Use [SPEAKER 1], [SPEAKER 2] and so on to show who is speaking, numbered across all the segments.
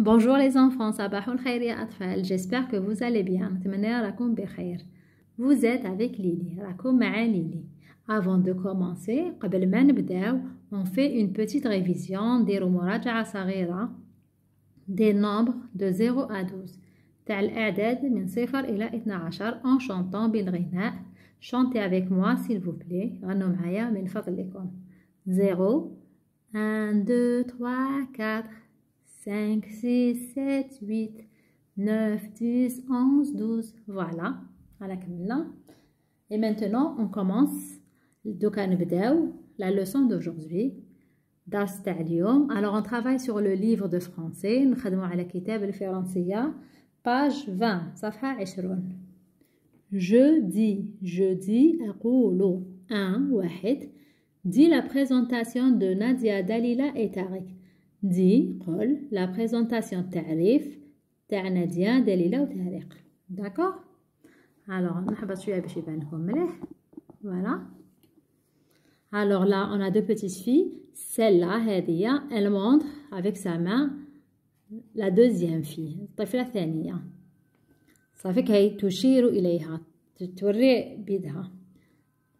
[SPEAKER 1] Bonjour les enfants, J'espère que vous allez bien. Vous êtes avec Lili. Avant de commencer, قبل on fait une petite révision des des nombres de 0 à 12. تاع الأعداد 0 12 en chantant Chantez avec moi s'il vous plaît. 0 1 2 3 4 5, 6, 7, 8, 9, 10, 11, 12. Voilà. Et maintenant, on commence. la leçon d'aujourd'hui. Alors, on travaille sur le livre de français. Nous allons page 20, jeudi 20. Je dis, je dis, un, واحد. Dis la présentation de Nadia, Dalila et Tariq. Dit, la présentation de ta rife, ta nadia, délila ou ta D'accord? Alors, nous allons suivre la question. Voilà. Alors là, on a deux petites filles. Celle-là, elle montre avec sa main la deuxième fille, la tifla thénienne. Ça fait que tu es un peu plus de temps. Tu es un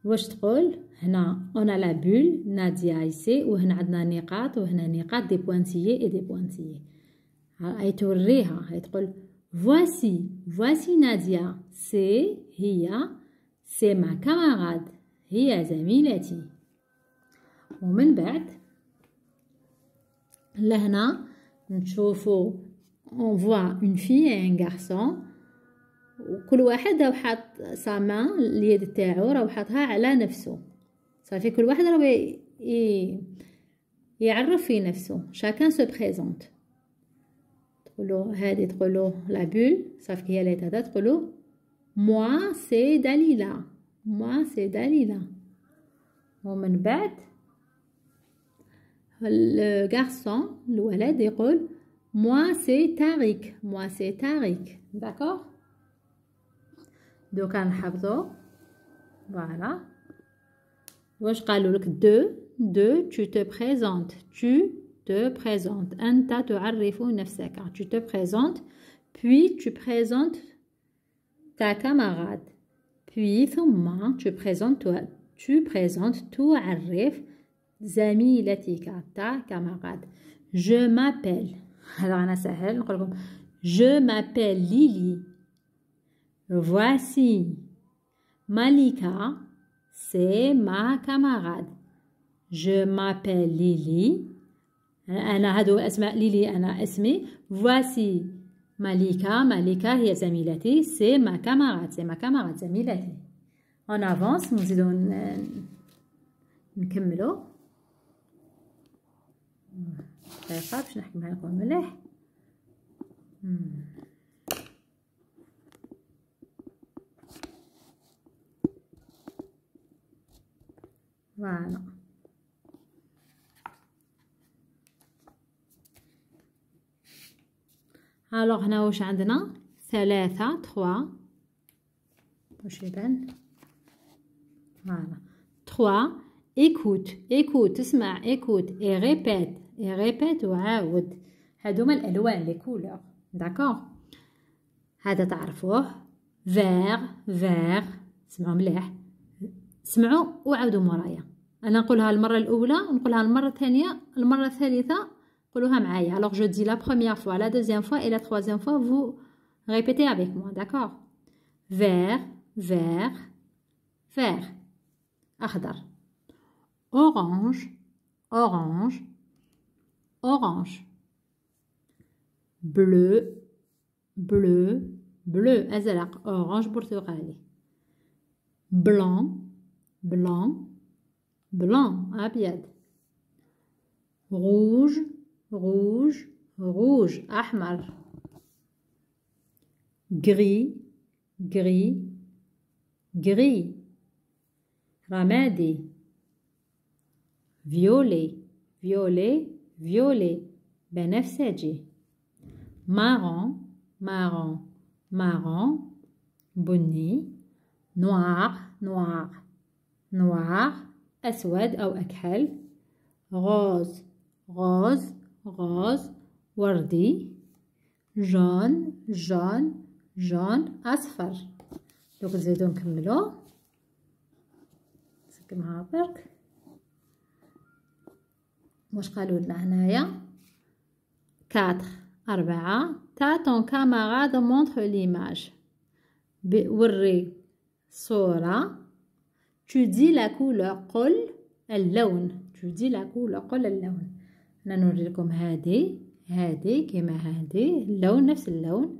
[SPEAKER 1] واش تقول هنا اون لا بول ناديه ايسي وهنا عندنا نقاط وهنا نقاط دي بوانتيي اي دي بوانتيي هاي توريها هاي تقول voici voici ناديه سي هي سي ما كاماراد هي زميلتي ومن بعد لهنا نشوفو on voit une fille et un garçon وكل واحد راه حاط سامة اليد تاعو راه حاطها على نفسه صافي كل واحد راه ي... يعرف في نفسه شاكان سو بريزونت تقولو هذه تقولو لا بول صافي هي اللي هذا تقولو موا سي داليلا موا سي داليلا ومن بعد الغارسون الولد يقول موا سي تاريك موا سي تاريك داكور Voilà. نحفظو فوالا واش قالوا لك دو deux. tu te présentes tu te présentes انت تعرف نفسك tu te présentes puis tu présentes ta camarade puis ثم tu présentes toi tu présentes تعرف زميلتك ta camarade je m'appelle Alors, انا سهل je m'appelle Lily Voici. Malika, c'est ma camarade. Je m'appelle Lily. Anna hado esma Lily Anna esmi. Voici. Malika, Malika, hiya zamilati, c'est ma camarade. C'est ma camarade zamilati. On avance, nous allons continuer. Euh, hmm, je je Voilà. الوغ هنا واش عندنا ثلاثة تخوا واش يبان فوالا تخوا ايكوت ايكوت اسمع ايكوت اي غيبيت اي غيبيت وعاود هادو هما الالوان لي كولوغ داكوغ هذا تعرفوه فيغ فيغ سمعوا مليح alors je dis la première fois la deuxième fois et la troisième fois vous répétez avec moi d'accord vert vert vert orange orange orange bleu bleu bleu ازرق orange برتقالي blanc blanc blanc abiad, rouge rouge rouge ahmar. gris gris gris ramadi. violet violet violet بنفسجي marron marron marron بني noir noir نوار أسود أو أكحل غاز غاز غاز وردي جون جون جون أصفر دوك نزيدو نكملو نسكنها برك واش قالوا لنا هنايا كاتر أربعة تا طون كاميرا دو مونتخ ليماج وري صورة Tu dis la couleur قل اللون Tu dis la couleur قل اللون أنا نوريكم لكم هادي هادي كما هادي اللون نفس اللون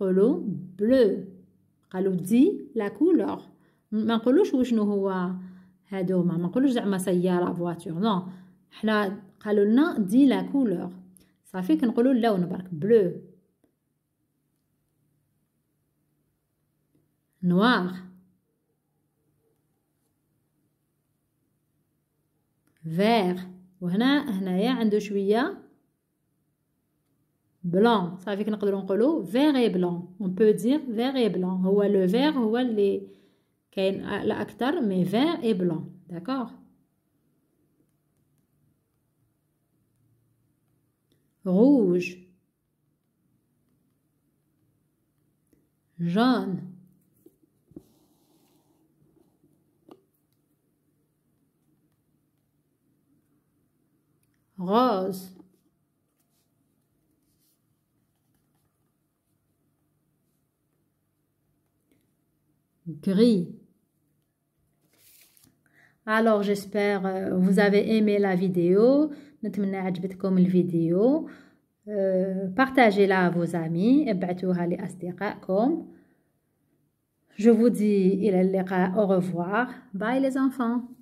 [SPEAKER 1] قولوا بلو قالوا دي لا كولور ما نقولوش وشنو هو هادوما ما نقولوش زعما سياره فواتور نو حنا قالوا لنا دي لا كولور صافي كنقولوا اللون برك بلو نوار vert blanc. هنايا عنده شويه vert et blanc on peut dire vert et blanc Ou le vert هو اللي كاين mais vert et blanc d'accord rouge jaune rose. Gris. Alors j'espère euh, vous avez aimé la vidéo. نتمنى la vidéo. Euh, partagez la à vos amis vos bah, amis. Je vous dis il au revoir. Bye les enfants.